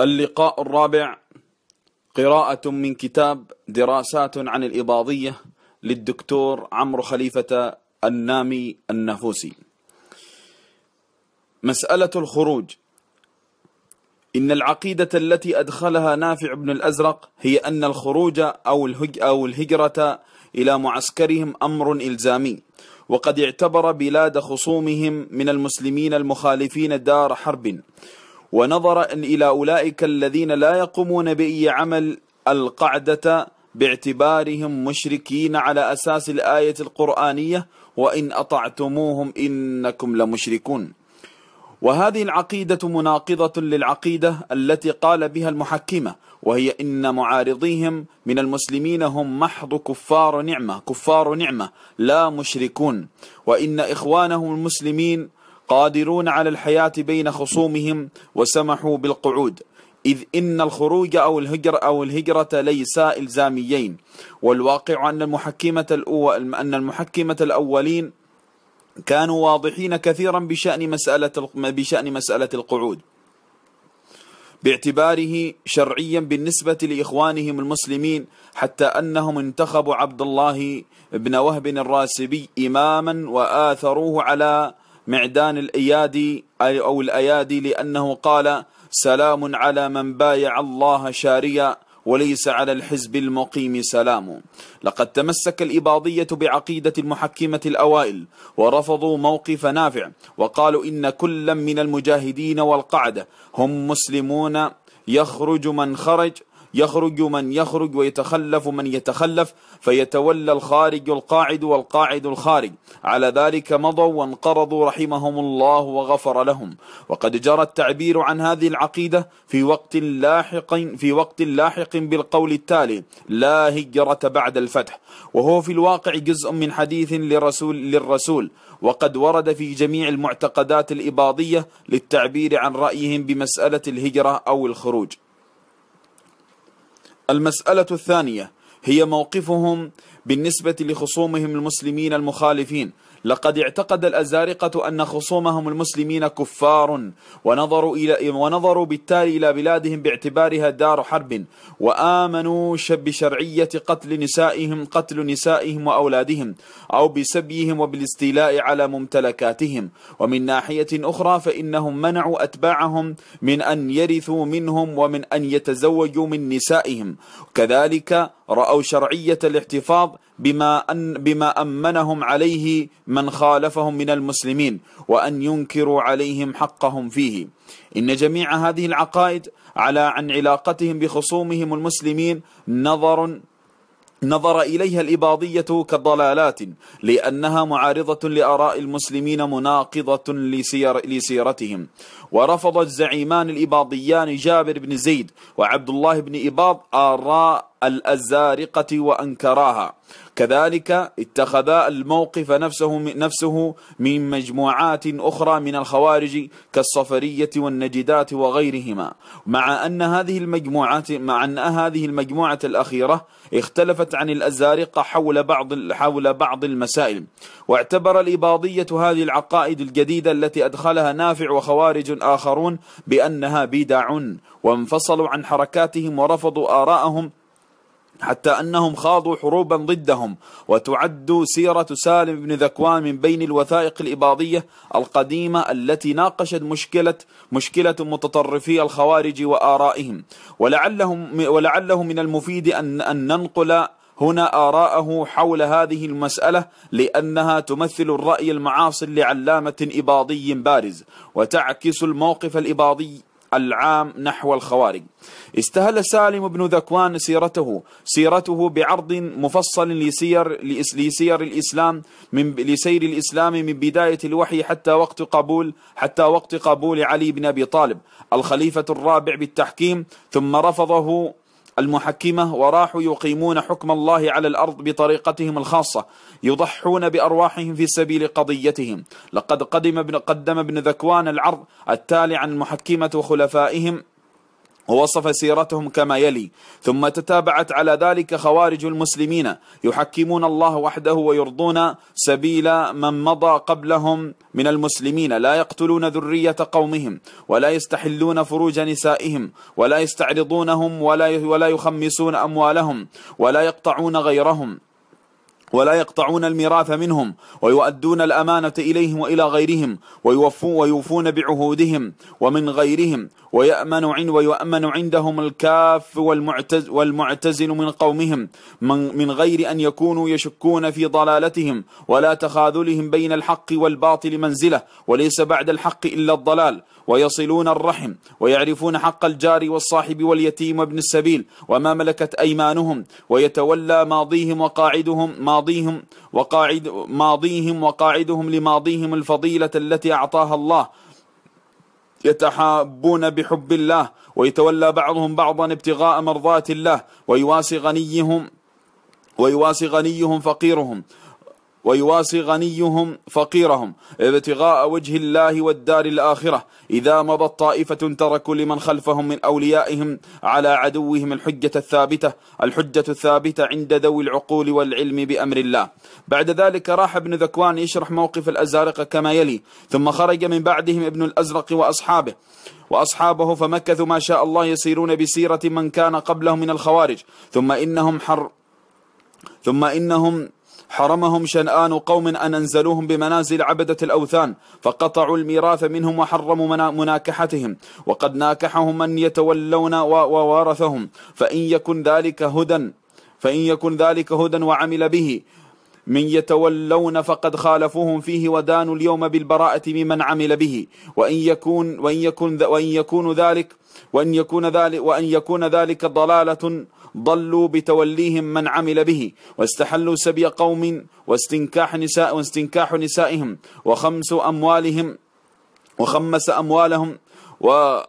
اللقاء الرابع قراءة من كتاب دراسات عن الإباضية للدكتور عمرو خليفة النامي النفوسي مسألة الخروج إن العقيدة التي أدخلها نافع بن الأزرق هي أن الخروج أو, الهج أو الهجرة إلى معسكرهم أمر إلزامي وقد اعتبر بلاد خصومهم من المسلمين المخالفين دار حرب ونظرا إلى أولئك الذين لا يقومون بأي عمل القعدة باعتبارهم مشركين على أساس الآية القرآنية وإن أطعتموهم إنكم لمشركون وهذه العقيدة مناقضة للعقيدة التي قال بها المحكمة وهي إن معارضيهم من المسلمين هم محض كفار نعمة كفار نعمة لا مشركون وإن إخوانهم المسلمين قادرون على الحياة بين خصومهم وسمحوا بالقعود إذ إن الخروج أو الهجر أو الهجرة ليسا إلزاميين والواقع أن المحكمة الأول أن المحكمة الأولين كانوا واضحين كثيرا بشأن مسألة بشأن مسألة القعود باعتباره شرعيا بالنسبة لإخوانهم المسلمين حتى أنهم انتخبوا عبد الله بن وهب الراسبي إماما وآثروه على معدان الأيادي أو الأيادي لأنه قال سلام على من بايع الله شاريا وليس على الحزب المقيم سلام لقد تمسك الإباضية بعقيدة المحكمة الأوائل ورفضوا موقف نافع وقالوا إن كلا من المجاهدين والقعدة هم مسلمون يخرج من خرج يخرج من يخرج ويتخلف من يتخلف فيتولى الخارج القاعد والقاعد الخارج على ذلك مضوا وانقرضوا رحمهم الله وغفر لهم وقد جرى التعبير عن هذه العقيدة في وقت لاحق في وقت لاحق بالقول التالي لا هجرة بعد الفتح وهو في الواقع جزء من حديث لرسول للرسول وقد ورد في جميع المعتقدات الإباضية للتعبير عن رأيهم بمسألة الهجرة أو الخروج المسألة الثانية هي موقفهم بالنسبة لخصومهم المسلمين المخالفين لقد اعتقد الأزارقة أن خصومهم المسلمين كفار ونظروا, إلى ونظروا بالتالي إلى بلادهم باعتبارها دار حرب وآمنوا بشرعية قتل نسائهم قتل نسائهم وأولادهم أو بسبيهم وبالاستيلاء على ممتلكاتهم ومن ناحية أخرى فإنهم منعوا أتباعهم من أن يرثوا منهم ومن أن يتزوجوا من نسائهم كذلك رأوا شرعية الاحتفاظ بما, أن بما أمنهم عليه من خالفهم من المسلمين وأن ينكروا عليهم حقهم فيه إن جميع هذه العقائد على عن علاقتهم بخصومهم المسلمين نظر نظر إليها الإباضية كضلالات لأنها معارضة لأراء المسلمين مناقضة لسير لسيرتهم ورفض الزعيمان الإباضيان جابر بن زيد وعبد الله بن إباض آراء الأزارقة وأنكراها كذلك اتخذ الموقف نفسه نفسه من مجموعات أخرى من الخوارج كالصفرية والنجدات وغيرهما مع أن هذه المجموعات مع أن هذه المجموعة الأخيرة اختلفت عن الأزارقة حول بعض حول بعض المسائل واعتبر الإباضية هذه العقائد الجديدة التي أدخلها نافع وخوارج آخرون بأنها بدع وانفصلوا عن حركاتهم ورفضوا آراءهم حتى أنهم خاضوا حروبا ضدهم وتعد سيرة سالم بن ذكوان من بين الوثائق الإباضية القديمة التي ناقشت مشكلة مشكلة متطرفي الخوارج وآرائهم ولعلهم ولعله من المفيد أن, أن ننقل هنا آراءه حول هذه المسألة لأنها تمثل الرأي المعاصر لعلامة إباضي بارز وتعكس الموقف الإباضي العام نحو الخوارج استهل سالم بن ذكوان سيرته سيرته بعرض مفصل لسير, لسير الإسلام من لسير الإسلام من بداية الوحي حتى وقت قبول حتى وقت قبول علي بن أبي طالب الخليفة الرابع بالتحكيم ثم رفضه المحكمة وراحوا يقيمون حكم الله على الأرض بطريقتهم الخاصة يضحون بأرواحهم في سبيل قضيتهم لقد قدم ابن قدم ابن ذكوان العرض التالي عن المحكمة وخلفائهم ووصف سيرتهم كما يلي ثم تتابعت على ذلك خوارج المسلمين يحكمون الله وحده ويرضون سبيل من مضى قبلهم من المسلمين لا يقتلون ذرية قومهم ولا يستحلون فروج نسائهم ولا يستعرضونهم ولا ولا يخمسون أموالهم ولا يقطعون غيرهم ولا يقطعون الميراث منهم ويؤدون الأمانة إليهم وإلى غيرهم ويوفون, ويوفون بعهودهم ومن غيرهم ويأمن عند ويؤمن عندهم الكاف والمعتز والمعتزل من قومهم من, من غير أن يكونوا يشكون في ضلالتهم ولا تخاذلهم بين الحق والباطل منزلة وليس بعد الحق إلا الضلال ويصلون الرحم ويعرفون حق الجار والصاحب واليتيم وابن السبيل وما ملكت أيمانهم ويتولى ماضيهم وقاعدهم ما ماضيهم وقاعد ماضيهم وقاعدهم لماضيهم الفضيلة التي أعطاها الله يتحابون بحب الله ويتولى بعضهم بعضا ابتغاء مرضات الله ويواسي غنيهم ويواسي غنيهم فقيرهم ويواسي غنيهم فقيرهم ابتغاء وجه الله والدار الآخرة إذا مضت طائفة تركوا لمن خلفهم من أوليائهم على عدوهم الحجة الثابتة الحجة الثابتة عند ذوي العقول والعلم بأمر الله بعد ذلك راح ابن ذكوان يشرح موقف الأزارقة كما يلي ثم خرج من بعدهم ابن الأزرق وأصحابه وأصحابه فمكثوا ما شاء الله يسيرون بسيرة من كان قبلهم من الخوارج ثم إنهم حر ثم إنهم حرمهم شنآن قوم أن أنزلوهم بمنازل عبدة الأوثان فقطعوا الميراث منهم وحرموا مناكحتهم وقد ناكحهم من يتولون ووارثهم فإن يكن ذلك هدى فإن يكن ذلك هدى وعمل به من يتولون فقد خالفوهم فيه ودانوا اليوم بالبراءة ممن عمل به وإن يكون وإن يكون وإن يكون ذلك وإن يكون ذلك وإن يكون ذلك ضلالة ضلوا بتوليهم من عمل به واستحلوا سبي قوم واستنكاح نساء واستنكاح نسائهم وخمس أموالهم وخمس أموالهم و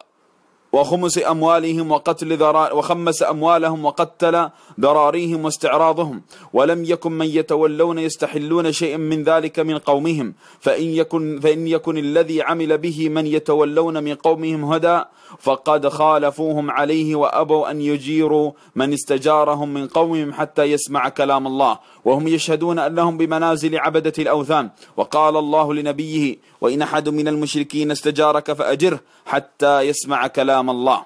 وخمس أموالهم وقتل ذرا وخمس أموالهم وقتل ذراريهم واستعراضهم ولم يكن من يتولون يستحلون شيئا من ذلك من قومهم فإن يكن, فإن يكن الذي عمل به من يتولون من قومهم هدى فقد خالفوهم عليه وأبوا أن يجيروا من استجارهم من قومهم حتى يسمع كلام الله وهم يشهدون أنهم بمنازل عبدة الأوثان وقال الله لنبيه وإن أحد من المشركين استجارك فأجره حتى يسمع كلام كلام الله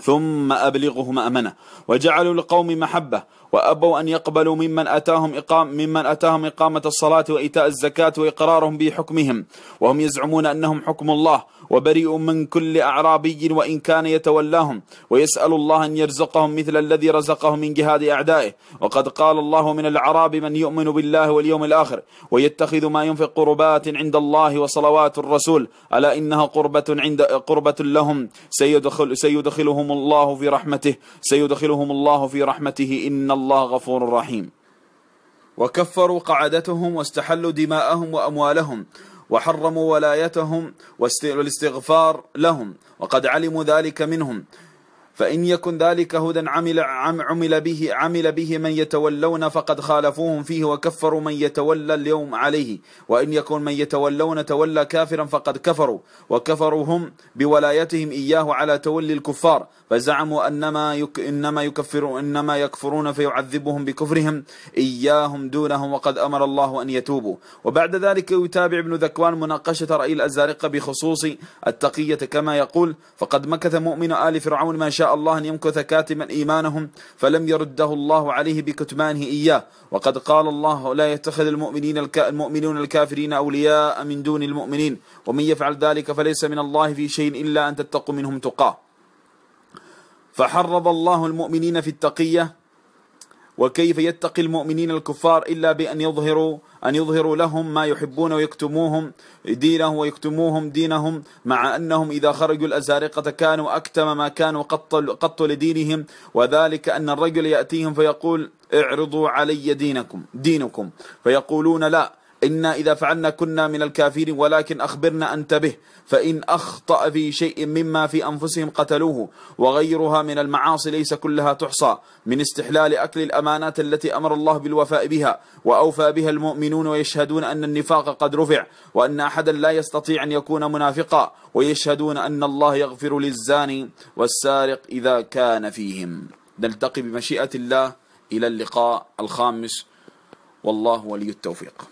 ثم أبلغه مأمنة وجعلوا لقوم محبة وأبوا أن يقبلوا ممن أتاهم, إقام ممن أتاهم إقامة الصلاة وإيتاء الزكاة وإقرارهم بحكمهم وهم يزعمون أنهم حكم الله وبريء من كل أعرابي وإن كان يتولاهم ويسأل الله أن يرزقهم مثل الذي رزقهم من جهاد أعدائه وقد قال الله من العرب من يؤمن بالله واليوم الآخر ويتخذ ما ينفق قربات عند الله وصلوات الرسول ألا إنها قربة, عند قربة لهم سيدخل سيدخلهم الله في رحمته سيدخلهم الله في رحمته إن الله غفور رحيم وكفروا قعدتهم واستحلوا دماءهم وأموالهم وحرموا ولايتهم والاستغفار لهم وقد علموا ذلك منهم فإن يكن ذلك هدى عمل, عمل, به عمل به من يتولون فقد خالفوهم فيه وكفروا من يتولى اليوم عليه وإن يكن من يتولون تولى كافرا فقد كفروا وكفروا هم بولايتهم إياه على تولي الكفار فزعموا أنما, يك إنما, يكفروا إنما يكفرون فيعذبهم بكفرهم إياهم دونهم وقد أمر الله أن يتوبوا وبعد ذلك يتابع ابن ذكوان مناقشة رأي الأزارقة بخصوص التقية كما يقول فقد مكث مؤمن آل فرعون ما شاء الله أن يمكث كاتما إيمانهم فلم يرده الله عليه بكتمانه إياه وقد قال الله لا يتخذ المؤمنين الك... المؤمنون الكافرين أولياء من دون المؤمنين ومن يفعل ذلك فليس من الله في شيء إلا أن تتقوا منهم تقاه فحرض الله المؤمنين في التقية وكيف يتقي المؤمنين الكفار إلا بأن يظهروا أن يظهروا لهم ما يحبون ويكتموهم دينهم ويكتموهم دينهم مع أنهم إذا خرجوا الأزارقة كانوا أكتم ما كانوا قط, قط لدينهم وذلك أن الرجل يأتيهم فيقول اعرضوا علي دينكم دينكم فيقولون لا إنا إذا فعلنا كنا من الكافرين ولكن أخبرنا أنت به فإن أخطأ في شيء مما في أنفسهم قتلوه وغيرها من المعاصي ليس كلها تحصى من استحلال أكل الأمانات التي أمر الله بالوفاء بها وأوفى بها المؤمنون ويشهدون أن النفاق قد رفع وأن أحدا لا يستطيع أن يكون منافقا ويشهدون أن الله يغفر للزاني والسارق إذا كان فيهم نلتقي بمشيئة الله إلى اللقاء الخامس والله ولي التوفيق